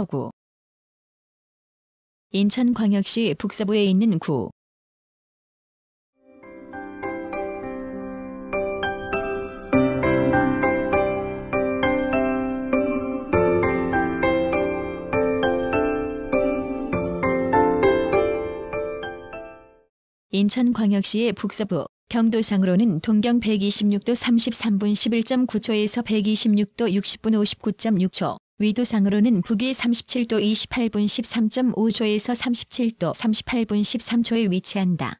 서구 인천광역시 북서부에 있는 구 인천광역시의 북서부 경도상으로는 동경 126도 33분 11.9초에서 126도 60분 59.6초 위도상으로는 북위 37도 28분 13.5초에서 37도 38분 13초에 위치한다.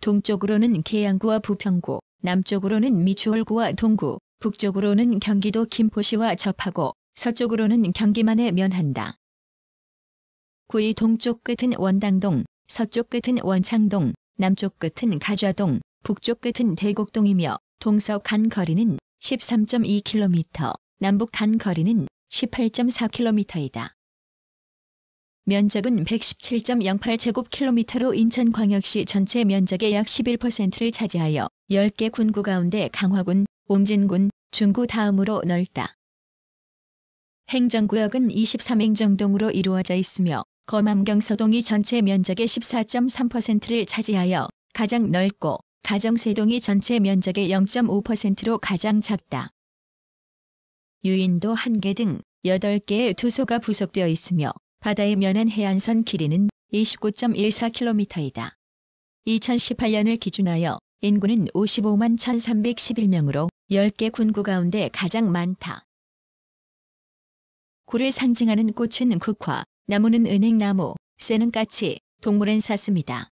동쪽으로는 계양구와 부평구, 남쪽으로는 미추홀구와 동구, 북쪽으로는 경기도 김포시와 접하고 서쪽으로는 경기만에 면한다. 구의 동쪽 끝은 원당동, 서쪽 끝은 원창동, 남쪽 끝은 가좌동, 북쪽 끝은 대곡동이며 동서 간 거리는 13.2km, 남북 간 거리는 18.4km이다. 면적은 117.08제곱킬로미터로 인천광역시 전체 면적의 약 11%를 차지하여 10개 군구 가운데 강화군, 옹진군, 중구 다음으로 넓다. 행정구역은 23행정동으로 이루어져 있으며 거암경 서동이 전체 면적의 14.3%를 차지하여 가장 넓고 가정세동이 전체 면적의 0.5%로 가장 작다. 유인도 한 개등 8개의 투소가 부속되어 있으며 바다에 면한 해안선 길이는 29.14km이다. 2018년을 기준하여 인구는 55만 1311명으로 10개 군구 가운데 가장 많다. 구를 상징하는 꽃은 국화, 나무는 은행나무, 새는 까치, 동물은 사슴이다.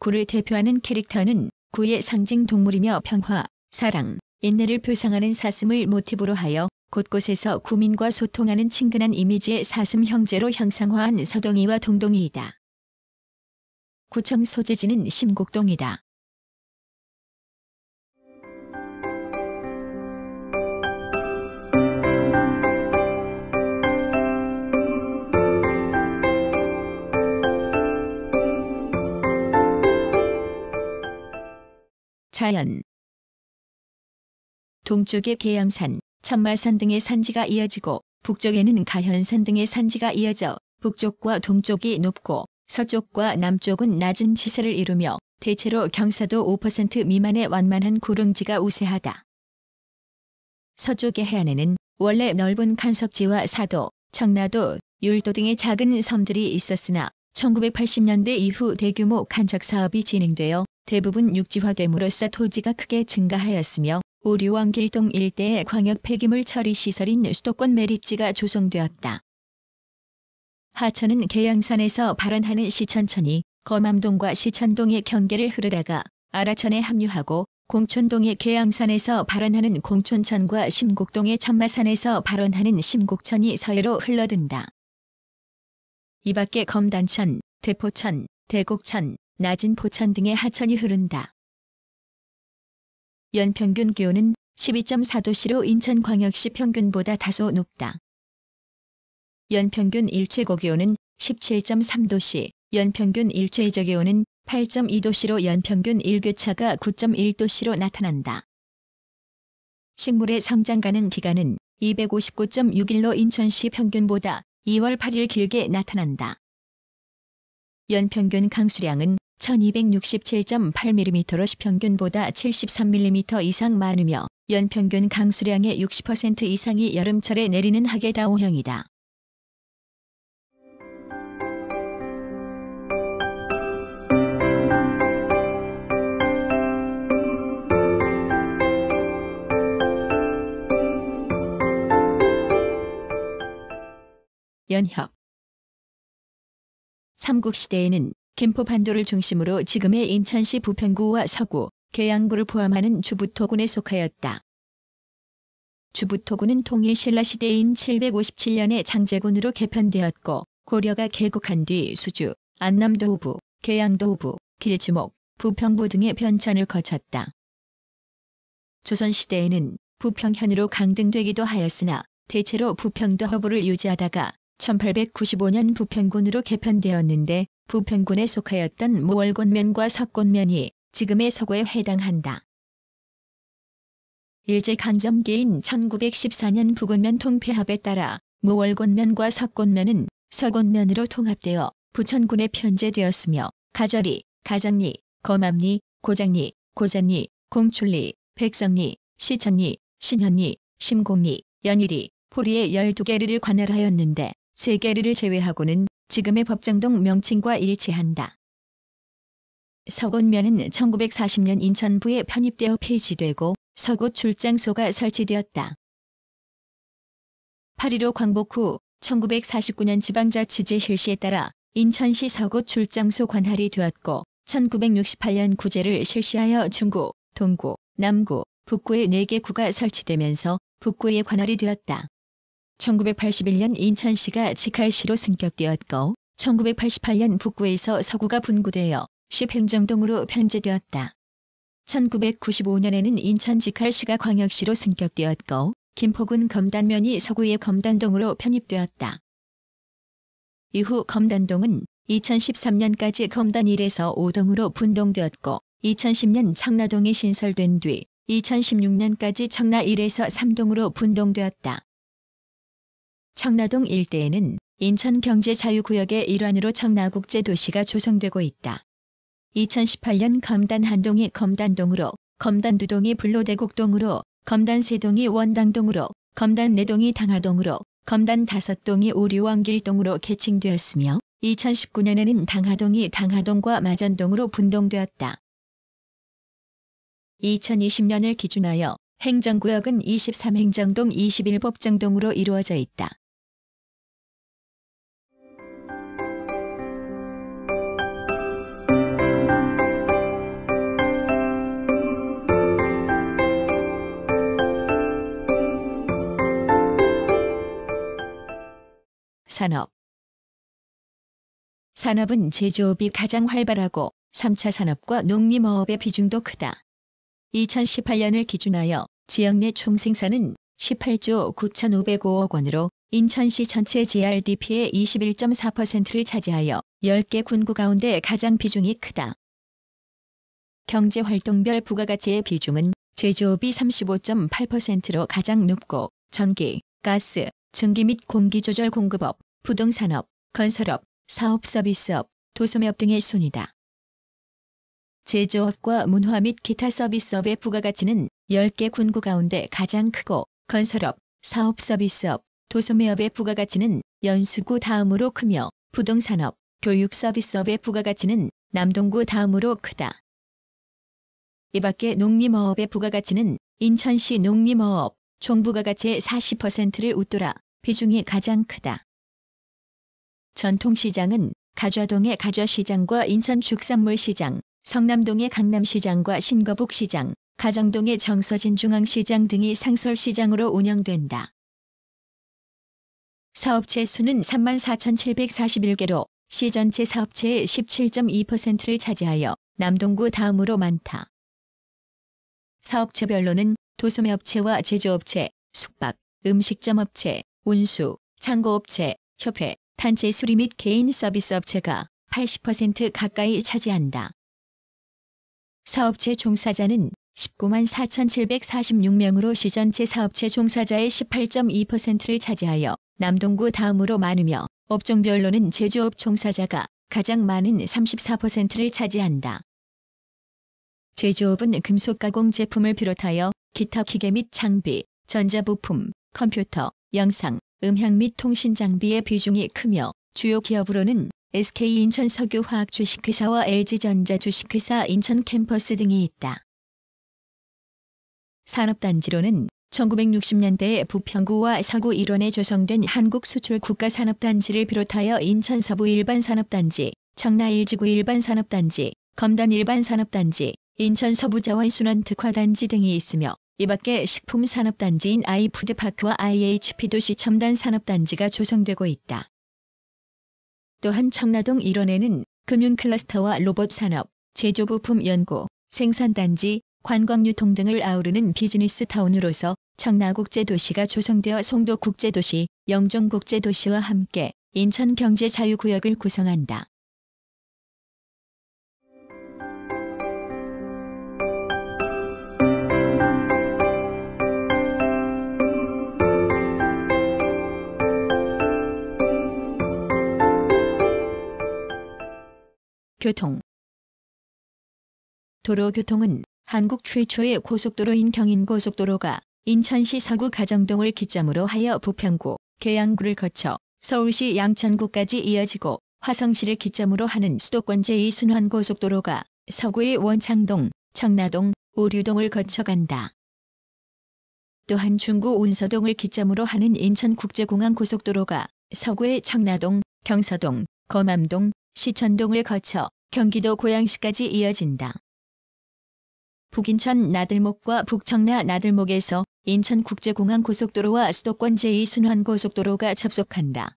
구를 대표하는 캐릭터는 구의 상징 동물이며 평화, 사랑, 인내를 표상하는 사슴을 모티브로 하여 곳곳에서 구민과 소통하는 친근한 이미지의 사슴 형제로 형상화한 서동이와 동동이이다. 구청 소재지는 심곡동이다. 자연 동쪽에 계양산, 천마산 등의 산지가 이어지고 북쪽에는 가현산 등의 산지가 이어져 북쪽과 동쪽이 높고 서쪽과 남쪽은 낮은 지세를 이루며 대체로 경사도 5% 미만의 완만한 구릉지가 우세하다. 서쪽의 해안에는 원래 넓은 간석지와 사도, 청라도, 율도 등의 작은 섬들이 있었으나 1980년대 이후 대규모 간척 사업이 진행되어 대부분 육지화됨으로써 토지가 크게 증가하였으며 오류왕길동 일대의 광역 폐기물 처리 시설인 수도권 매립지가 조성되었다. 하천은 계양산에서 발원하는 시천천이 거암동과 시천동의 경계를 흐르다가 아라천에 합류하고 공촌동의 계양산에서 발원하는 공촌천과 심곡동의 천마산에서 발원하는 심곡천이 서해로 흘러든다. 이 밖에 검단천, 대포천, 대곡천, 낮은 포천 등의 하천이 흐른다. 연평균 기온은 12.4도씨로 인천광역시 평균보다 다소 높다. 연평균 일체고 기온은 17.3도씨, 연평균 일체이저 기온은 8.2도씨로 연평균 일교차가 9.1도씨로 나타난다. 식물의 성장 가능 기간은 259.6일로 인천시 평균보다 2월 8일 길게 나타난다. 연평균 강수량은 1267.8mm로 시평균보다 73mm 이상 많으며 연평균 강수량의 60% 이상이 여름철에 내리는 하게다오형이다. 연협 삼국시대에는 김포 반도를 중심으로 지금의 인천시 부평구와 서구, 계양구를 포함하는 주부토군에 속하였다. 주부토군은 통일 신라시대인 757년에 장제군으로 개편되었고 고려가 개국한 뒤 수주, 안남도 후부, 계양도 후부, 길지목 부평부 등의 변천을 거쳤다. 조선시대에는 부평현으로 강등되기도 하였으나 대체로 부평도 허부를 유지하다가 1895년 부평군으로 개편되었는데 부평군에 속하였던 모월곤면과 석곤면이 지금의 서구에 해당한다. 일제강점기인 1914년 부근면 통폐합에 따라 무월곤면과 석곤면은 서곤면으로 통합되어 부천군에 편제되었으며 가절리, 가장리, 거암리 고장리, 고잔리, 공출리, 백성리, 시천리, 신현리, 심공리, 연일리 포리의 12개리를 관할하였는데 3개리를 제외하고는 지금의 법정동 명칭과 일치한다. 서곤면은 1940년 인천부에 편입되어 폐지되고 서구 출장소가 설치되었다. 8.15 광복 후 1949년 지방자치제 실시에 따라 인천시 서구 출장소 관할이 되었고 1968년 구제를 실시하여 중구, 동구, 남구, 북구의 4개 구가 설치되면서 북구의 관할이 되었다. 1981년 인천시가 직할시로 승격되었고 1988년 북구에서 서구가 분구되어 10행정동으로 편제되었다. 1995년에는 인천 직할시가 광역시로 승격되었고 김포군 검단면이 서구의 검단동으로 편입되었다. 이후 검단동은 2013년까지 검단 1에서 5동으로 분동되었고 2010년 청라동이 신설된 뒤 2016년까지 청라 1에서 3동으로 분동되었다. 청라동 일대에는 인천 경제자유구역의 일환으로 청라국제도시가 조성되고 있다. 2018년 검단 한동이 검단동으로, 검단두동이 불로대국동으로 검단세동이 원당동으로, 검단내동이 당하동으로, 검단 다섯동이 오류왕길동으로 개칭되었으며 2019년에는 당하동이 당하동과 마전동으로 분동되었다. 2020년을 기준하여 행정구역은 23행정동 21법정동으로 이루어져 있다. 산업 산업은 제조업이 가장 활발하고 3차 산업과 농림어업의 비중도 크다. 2018년을 기준하여 지역 내 총생산은 18조 9,505억 원으로 인천시 전체 GRDP의 21.4%를 차지하여 10개 군구 가운데 가장 비중이 크다. 경제활동별 부가가치의 비중은 제조업이 35.8%로 가장 높고 전기, 가스, 증기 및 공기조절 공급업, 부동산업, 건설업, 사업 서비스업, 도소매업 등의 순이다. 제조업과 문화 및 기타 서비스업의 부가가치는 10개 군구 가운데 가장 크고 건설업, 사업 서비스업, 도소매업의 부가가치는 연수구 다음으로 크며 부동산업, 교육 서비스업의 부가가치는 남동구 다음으로 크다. 이 밖에 농림어업의 부가가치는 인천시 농림어업 총부가가치의 40%를 웃돌아 비중이 가장 크다. 전통시장은 가좌동의 가좌시장과 인천축산물시장, 성남동의 강남시장과 신거북시장, 가정동의 정서진중앙시장 등이 상설시장으로 운영된다. 사업체 수는 34,741개로 시 전체 사업체의 17.2%를 차지하여 남동구 다음으로 많다. 사업체별로는 도소매업체와 제조업체, 숙박, 음식점업체, 운수, 창고업체, 협회, 단체 수리 및 개인 서비스 업체가 80% 가까이 차지한다. 사업체 종사자는 19만 4,746명으로 시 전체 사업체 종사자의 18.2%를 차지하여 남동구 다음으로 많으며 업종별로는 제조업 종사자가 가장 많은 34%를 차지한다. 제조업은 금속 가공 제품을 비롯하여 기타 기계 및 장비, 전자부품, 컴퓨터, 영상, 음향 및 통신 장비의 비중이 크며 주요 기업으로는 SK인천 석유화학 주식회사와 LG전자 주식회사 인천 캠퍼스 등이 있다. 산업단지로는 1960년대 에 부평구와 서구 일원에 조성된 한국수출국가산업단지를 비롯하여 인천 서부 일반산업단지, 청라 일지구 일반산업단지, 검단 일반산업단지, 인천 서부자원순환특화단지 등이 있으며 이밖에 식품산업단지인 아이푸드파크와 IHP도시 첨단산업단지가 조성되고 있다. 또한 청라동 일원에는 금융클러스터와 로봇산업, 제조부품 연구, 생산단지, 관광유통 등을 아우르는 비즈니스 타운으로서 청라국제도시가 조성되어 송도국제도시, 영종국제도시와 함께 인천경제자유구역을 구성한다. 교통 도로교통은 한국 최초의 고속도로인 경인고속도로가 인천시 서구 가정동을 기점으로 하여 부평구, 계양구를 거쳐 서울시 양천구까지 이어지고 화성시를 기점으로 하는 수도권 제2순환고속도로가 서구의 원창동, 청라동, 오류동을 거쳐간다. 또한 중구 운서동을 기점으로 하는 인천국제공항고속도로가 서구의 청라동, 경서동, 거암동 시천동을 거쳐 경기도 고양시까지 이어진다. 북인천 나들목과 북청라 나들목에서 인천국제공항 고속도로와 수도권 제2순환고속도로가 접속한다.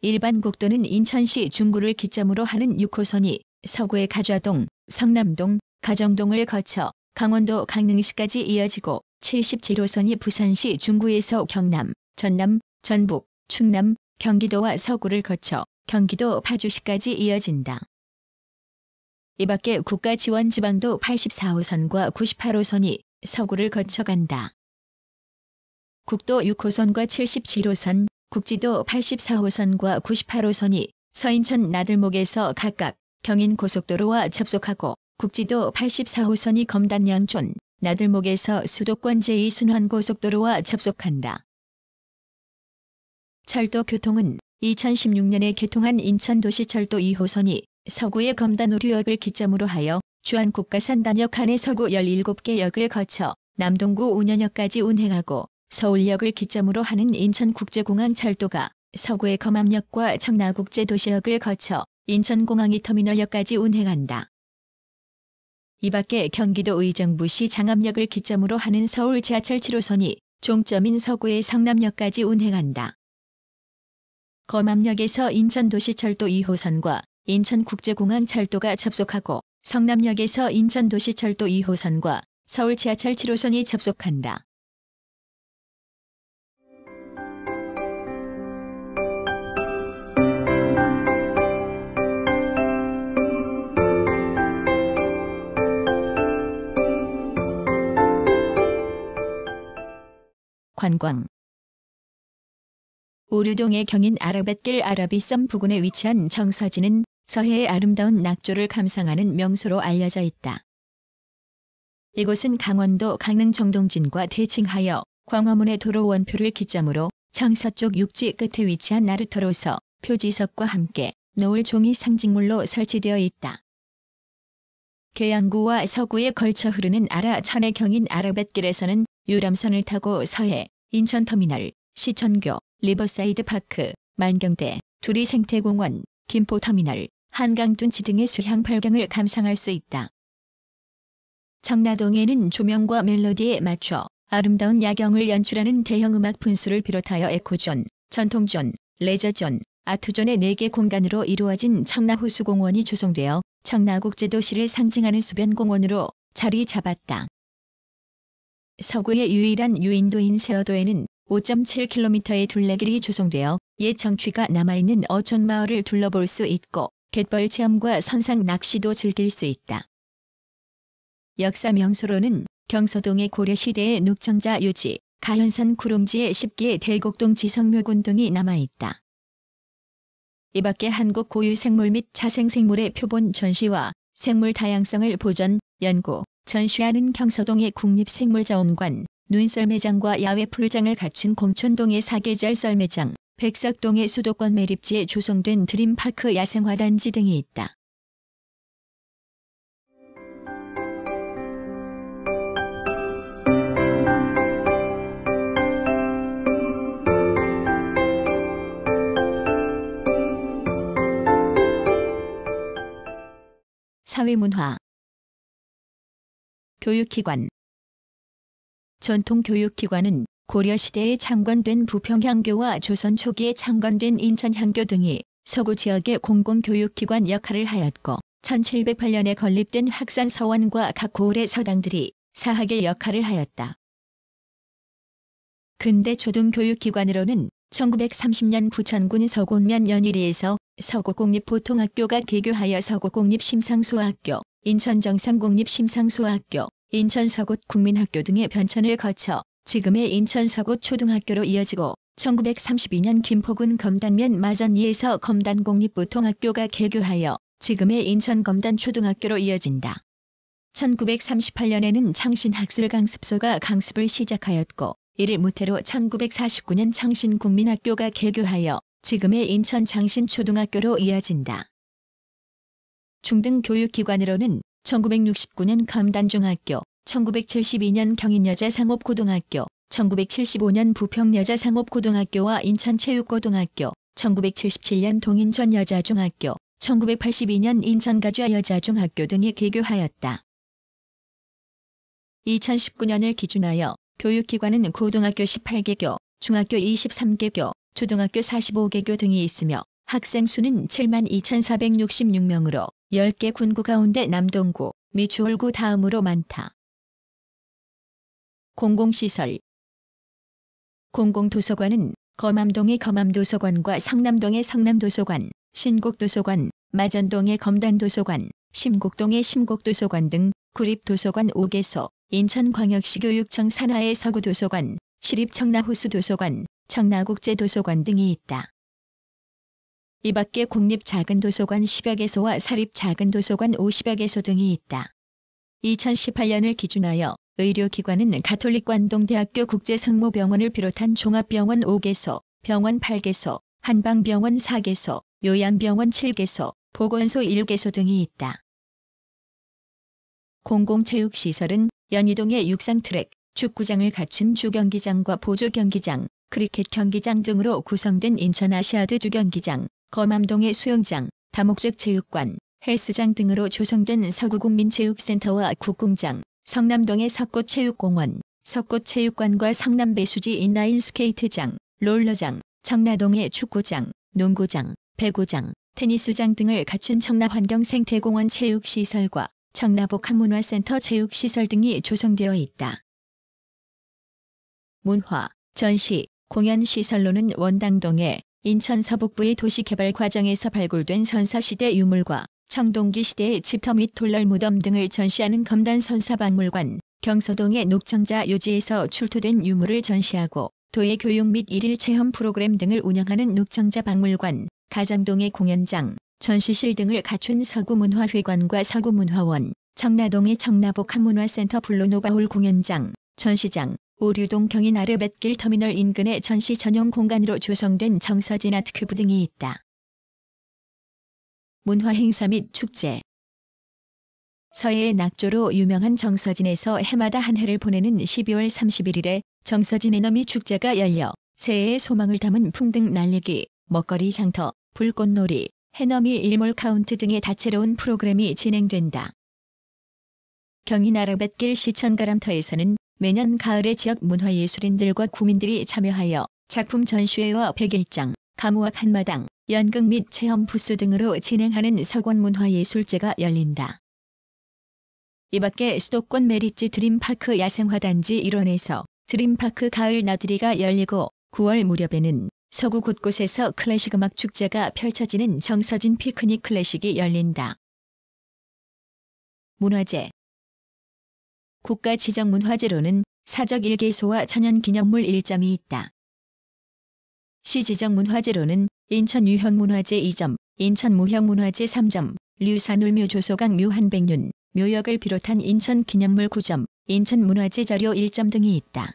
일반 국도는 인천시 중구를 기점으로 하는 6호선이 서구의 가좌동, 성남동, 가정동을 거쳐 강원도 강릉시까지 이어지고 77호선이 부산시 중구에서 경남, 전남, 전북, 충남, 경기도와 서구를 거쳐 경기도 파주시까지 이어진다. 이 밖에 국가지원 지방도 84호선과 98호선이 서구를 거쳐간다. 국도 6호선과 77호선, 국지도 84호선과 98호선이 서인천 나들목에서 각각 경인 고속도로와 접속하고 국지도 84호선이 검단 양촌, 나들목에서 수도권 제2순환고속도로와 접속한다. 철도 교통은 2016년에 개통한 인천도시철도 2호선이 서구의 검단우류역을 기점으로 하여 주한국가산단역 안에 서구 17개 역을 거쳐 남동구 운현역까지 운행하고 서울역을 기점으로 하는 인천국제공항 철도가 서구의 검암역과 청라국제도시역을 거쳐 인천공항이 터미널역까지 운행한다. 이 밖에 경기도 의정부시 장암역을 기점으로 하는 서울 지하철 7호선이 종점인 서구의 성남역까지 운행한다. 거암역에서 인천도시철도 2호선과 인천국제공항 철도가 접속하고 성남역에서 인천도시철도 2호선과 서울 지하철 7호선이 접속한다. 관광 오류동의 경인 아라뱃길 아라비섬 부근에 위치한 정서지는 서해의 아름다운 낙조를 감상하는 명소로 알려져 있다. 이곳은 강원도 강릉 정동진과 대칭하여 광화문의 도로 원표를 기점으로 청서쪽 육지 끝에 위치한 나르터로서 표지석과 함께 노을 종이 상징물로 설치되어 있다. 계양구와 서구에 걸쳐 흐르는 아라천의 경인 아라뱃길에서는 유람선을 타고 서해, 인천터미널, 시천교, 리버사이드 파크, 만경대, 두리 생태공원, 김포터미널, 한강둔치 등의 수향 발경을 감상할 수 있다. 청라동에는 조명과 멜로디에 맞춰 아름다운 야경을 연출하는 대형 음악 분수를 비롯하여 에코존, 전통존, 레저존, 아트존의 4개 공간으로 이루어진 청라호수공원이 조성되어 청라국제도시를 상징하는 수변공원으로 자리 잡았다. 서구의 유일한 유인도인 세어도에는 5.7km의 둘레길이 조성되어 옛 정취가 남아있는 어촌 마을을 둘러볼 수 있고 갯벌 체험과 선상 낚시도 즐길 수 있다. 역사 명소로는 경서동의 고려시대의 녹청자 유지, 가현산 구릉지의 10개 대곡동 지성묘군 등이 남아있다. 이 밖에 한국 고유 생물 및 자생생물의 표본 전시와 생물 다양성을 보전 연구, 전시하는 경서동의 국립생물자원관, 눈썰매장과 야외 풀장을 갖춘 공천동의 사계절 썰매장, 백석동의 수도권 매립지에 조성된 드림파크 야생화단지 등이 있다. 사회문화 교육기관 전통교육기관은 고려시대에 창건된 부평향교와 조선 초기에 창건된 인천향교 등이 서구 지역의 공공교육기관 역할을 하였고 1708년에 건립된 학산서원과 각 고을의 서당들이 사학의 역할을 하였다. 근대 초등교육기관으로는 1930년 부천군 서곡면 연일리에서 서곡공립보통학교가 개교하여 서곡공립심상소학교, 인천정상공립심상소학교, 인천 서곳 국민학교 등의 변천을 거쳐 지금의 인천 서곳 초등학교로 이어지고 1932년 김포군 검단면 마전리에서 검단 공립보통학교가 개교하여 지금의 인천 검단 초등학교로 이어진다. 1938년에는 창신학술강습소가 강습을 시작하였고 이를 무태로 1949년 창신국민학교가 개교하여 지금의 인천 장신초등학교로 이어진다. 중등교육기관으로는 1969년 감단중학교, 1972년 경인여자상업고등학교, 1975년 부평여자상업고등학교와 인천체육고등학교, 1977년 동인천여자중학교, 1982년 인천가주여자중학교 아 등이 개교하였다. 2019년을 기준하여 교육기관은 고등학교 18개교, 중학교 23개교, 초등학교 45개교 등이 있으며 학생 수는 7만 2,466명으로 10개 군구 가운데 남동구, 미추홀구 다음으로 많다. 공공시설 공공도서관은 거암동의 거암도서관과 성남동의 성남도서관, 신곡도서관, 마전동의 검단도서관, 심곡동의 심곡도서관 등 구립도서관 5개소, 인천광역시 교육청 산하의 서구도서관, 시립청라호수도서관, 청라국제도서관 등이 있다. 이 밖에 국립 작은 도서관 10여 개소와 사립 작은 도서관 50여 개소 등이 있다. 2018년을 기준하여 의료기관은 가톨릭 관동대학교 국제상모병원을 비롯한 종합병원 5개소, 병원 8개소, 한방병원 4개소, 요양병원 7개소, 보건소 1개소 등이 있다. 공공체육시설은 연희동의 육상 트랙, 축구장을 갖춘 주경기장과 보조경기장, 크리켓 경기장 등으로 구성된 인천 아시아드 주경기장, 거암동의 수영장, 다목적 체육관, 헬스장 등으로 조성된 서구국민체육센터와 국공장, 성남동의 석꽃체육공원, 석꽃체육관과 성남배수지 인라인 스케이트장, 롤러장, 청라동의 축구장, 농구장, 배구장, 테니스장 등을 갖춘 청라환경생태공원 체육시설과 청라복 합문화센터 체육시설 등이 조성되어 있다. 문화, 전시, 공연시설로는 원당동에 인천 서북부의 도시개발 과정에서 발굴된 선사시대 유물과 청동기 시대의 집터 및 돌널 무덤 등을 전시하는 검단 선사박물관, 경서동의 녹청자 요지에서 출토된 유물을 전시하고 도의 교육 및 일일 체험 프로그램 등을 운영하는 녹청자 박물관, 가장동의 공연장, 전시실 등을 갖춘 서구문화회관과 서구문화원, 청라동의 청라복 한문화센터 블루노바홀 공연장, 전시장, 오류동 경인 아르뱃길 터미널 인근의 전시 전용 공간으로 조성된 정서진 아트큐브 등이 있다. 문화 행사 및 축제 서해의 낙조로 유명한 정서진에서 해마다 한 해를 보내는 12월 31일에 정서진 에너미 축제가 열려 새해의 소망을 담은 풍등 날리기, 먹거리 장터, 불꽃놀이, 해너미 일몰 카운트 등의 다채로운 프로그램이 진행된다. 경인 아르뱃길 시청 가람터에서는 매년 가을에 지역 문화예술인들과 구민들이 참여하여 작품 전시회와 백일장, 감무학 한마당, 연극 및 체험 부스 등으로 진행하는 서권문화예술제가 열린다. 이 밖에 수도권 메리츠 드림파크 야생화단지 일원에서 드림파크 가을 나들이가 열리고 9월 무렵에는 서구 곳곳에서 클래식 음악 축제가 펼쳐지는 정서진 피크닉 클래식이 열린다. 문화재 국가 지정 문화재로는 사적 일개소와 천연기념물 1점이 있다. 시 지정 문화재로는 인천 유형문화재 2점, 인천 무형문화재 3점, 류산울묘 조소강 묘한백륜, 묘역을 비롯한 인천 기념물 9점, 인천 문화재 자료 1점 등이 있다.